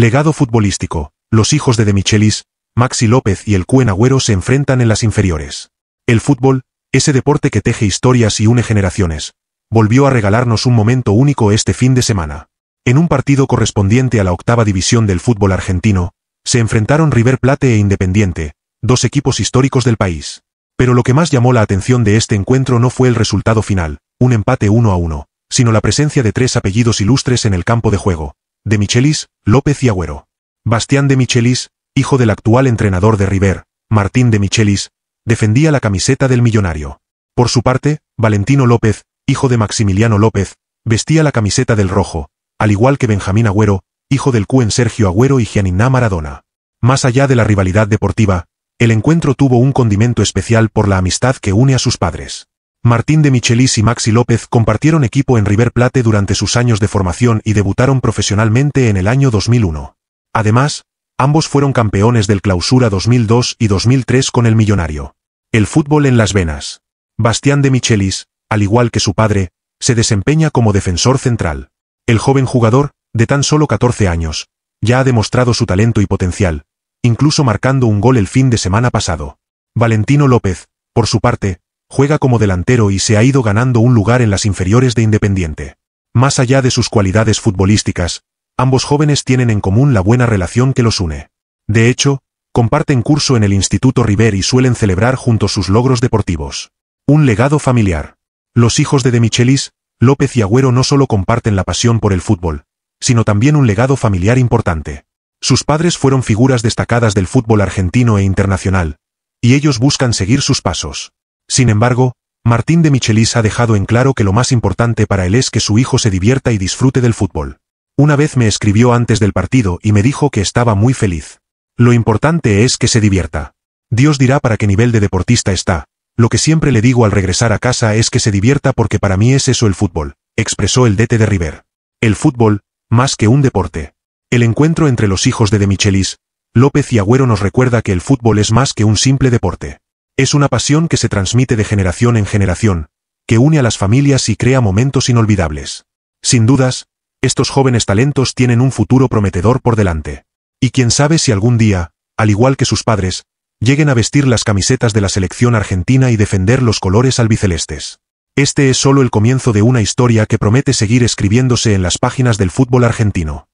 Legado futbolístico. Los hijos de De Michelis, Maxi López y el Cuenagüero Agüero se enfrentan en las inferiores. El fútbol, ese deporte que teje historias y une generaciones, volvió a regalarnos un momento único este fin de semana. En un partido correspondiente a la octava división del fútbol argentino, se enfrentaron River Plate e Independiente, dos equipos históricos del país. Pero lo que más llamó la atención de este encuentro no fue el resultado final, un empate 1 a 1, sino la presencia de tres apellidos ilustres en el campo de juego, de Michelis, López y Agüero. Bastián de Michelis, hijo del actual entrenador de River, Martín de Michelis, defendía la camiseta del millonario. Por su parte, Valentino López, hijo de Maximiliano López, vestía la camiseta del rojo, al igual que Benjamín Agüero, hijo del Cuen Sergio Agüero y Giannina Maradona. Más allá de la rivalidad deportiva, el encuentro tuvo un condimento especial por la amistad que une a sus padres. Martín de Michelis y Maxi López compartieron equipo en River Plate durante sus años de formación y debutaron profesionalmente en el año 2001. Además, ambos fueron campeones del Clausura 2002 y 2003 con el Millonario. El fútbol en las venas. Bastián de Michelis, al igual que su padre, se desempeña como defensor central. El joven jugador, de tan solo 14 años, ya ha demostrado su talento y potencial, incluso marcando un gol el fin de semana pasado. Valentino López, por su parte, Juega como delantero y se ha ido ganando un lugar en las inferiores de Independiente. Más allá de sus cualidades futbolísticas, ambos jóvenes tienen en común la buena relación que los une. De hecho, comparten curso en el Instituto River y suelen celebrar juntos sus logros deportivos. Un legado familiar. Los hijos de De Michelis, López y Agüero no solo comparten la pasión por el fútbol, sino también un legado familiar importante. Sus padres fueron figuras destacadas del fútbol argentino e internacional, y ellos buscan seguir sus pasos. Sin embargo, Martín de Michelis ha dejado en claro que lo más importante para él es que su hijo se divierta y disfrute del fútbol. Una vez me escribió antes del partido y me dijo que estaba muy feliz. Lo importante es que se divierta. Dios dirá para qué nivel de deportista está. Lo que siempre le digo al regresar a casa es que se divierta porque para mí es eso el fútbol, expresó el DT de River. El fútbol, más que un deporte. El encuentro entre los hijos de De Michelis, López y Agüero nos recuerda que el fútbol es más que un simple deporte. Es una pasión que se transmite de generación en generación, que une a las familias y crea momentos inolvidables. Sin dudas, estos jóvenes talentos tienen un futuro prometedor por delante. Y quién sabe si algún día, al igual que sus padres, lleguen a vestir las camisetas de la selección argentina y defender los colores albicelestes. Este es solo el comienzo de una historia que promete seguir escribiéndose en las páginas del fútbol argentino.